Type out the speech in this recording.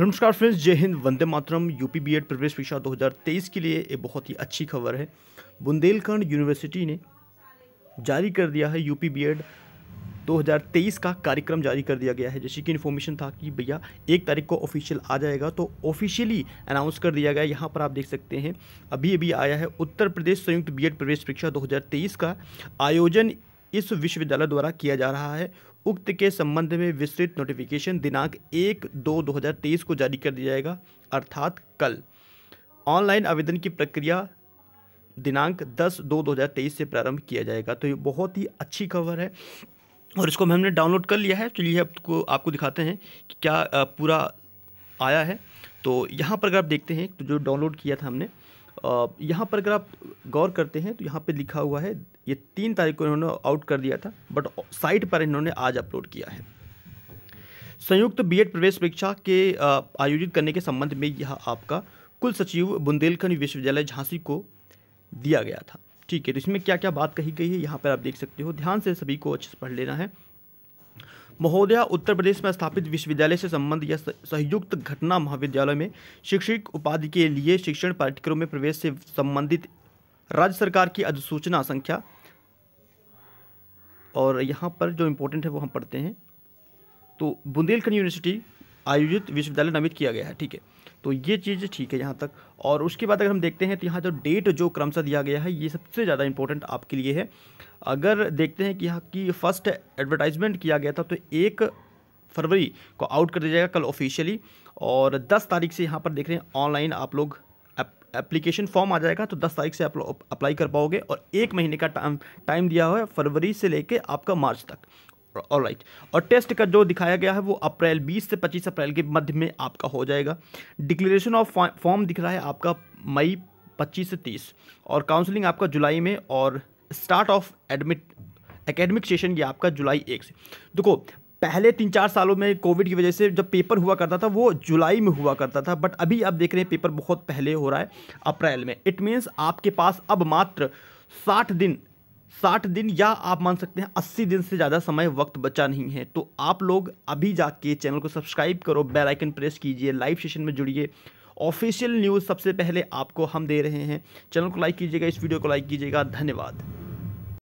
नमस्कार फ्रेंड्स जय हिंद वंदे मातरम यूपी बीएड प्रवेश परीक्षा 2023 के लिए एक बहुत ही अच्छी खबर है बुंदेलखंड यूनिवर्सिटी ने जारी कर दिया है यूपी बीएड 2023 का कार्यक्रम जारी कर दिया गया है जैसे कि इन्फॉर्मेशन था कि भैया एक तारीख को ऑफिशियल आ जाएगा तो ऑफिशियली अनाउंस कर दिया गया यहाँ पर आप देख सकते हैं अभी अभी आया है उत्तर प्रदेश संयुक्त बी प्रवेश परीक्षा दो का आयोजन इस विश्वविद्यालय द्वारा किया जा रहा है उक्त के संबंध में विस्तृत नोटिफिकेशन दिनांक एक दो दो हज़ार तेईस को जारी कर दिया जाएगा अर्थात कल ऑनलाइन आवेदन की प्रक्रिया दिनांक दस दो दो हज़ार तेईस से प्रारंभ किया जाएगा तो ये बहुत ही अच्छी खबर है और इसको हमने डाउनलोड कर लिया है चलिए आपको आपको दिखाते हैं कि क्या पूरा आया है तो यहाँ पर अगर आप देखते हैं तो जो डाउनलोड किया था हमने यहाँ पर अगर आप गौर करते हैं तो यहाँ पे लिखा हुआ है ये तीन तारीख को इन्होंने आउट कर दिया था बट साइट पर इन्होंने आज अपलोड किया है संयुक्त बीएड प्रवेश परीक्षा के आयोजित करने के संबंध में यह आपका कुल सचिव बुंदेलखंड विश्वविद्यालय झांसी को दिया गया था ठीक है तो इसमें क्या क्या बात कही गई है यहाँ पर आप देख सकते हो ध्यान से सभी को अच्छे से पढ़ लेना है महोदया उत्तर प्रदेश में स्थापित विश्वविद्यालय से संबंध या संयुक्त घटना महाविद्यालय में शिक्षक उपाधि के लिए शिक्षण पाठ्यक्रम में प्रवेश से संबंधित राज्य सरकार की अधिसूचना संख्या और यहाँ पर जो इम्पोर्टेंट है वो हम पढ़ते हैं तो बुंदेलखंड यूनिवर्सिटी आयोजित विश्वविद्यालय नामित किया गया है ठीक है तो ये चीज़ ठीक है यहाँ तक और उसके बाद अगर हम देखते हैं तो यहाँ जो डेट जो क्रमशः दिया गया है ये सबसे ज़्यादा इंपॉर्टेंट आपके लिए है अगर देखते हैं कि यहाँ की फर्स्ट एडवर्टाइजमेंट किया गया था तो एक फरवरी को आउट कर दिया जाएगा कल ऑफिशियली और 10 तारीख से यहाँ पर देख रहे हैं ऑनलाइन आप लोग एप्लीकेशन फॉर्म आ जाएगा तो 10 तारीख से आप लोग अप्लाई कर पाओगे और एक महीने का टाइम टाइम दिया हुआ है फरवरी से लेके आपका मार्च तक ऑल राइट और टेस्ट का जो दिखाया गया है वो अप्रैल 20 से 25 अप्रैल के मध्य में आपका हो जाएगा डिक्लेरेशन ऑफ फॉर्म दिख रहा है आपका मई 25 से 30 और काउंसलिंग आपका जुलाई में और start of admit academic session ये आपका जुलाई एक से देखो पहले तीन चार सालों में कोविड की वजह से जब पेपर हुआ करता था वो जुलाई में हुआ करता था बट अभी आप देख रहे हैं पेपर बहुत पहले हो रहा है अप्रैल में इट मीन्स आपके पास अब मात्र साठ दिन साठ दिन या आप मान सकते हैं अस्सी दिन से ज़्यादा समय वक्त बचा नहीं है तो आप लोग अभी जाके चैनल को सब्सक्राइब करो बेल आइकन प्रेस कीजिए लाइव सेशन में जुड़िए ऑफिशियल न्यूज़ सबसे पहले आपको हम दे रहे हैं चैनल को लाइक कीजिएगा इस वीडियो को लाइक कीजिएगा धन्यवाद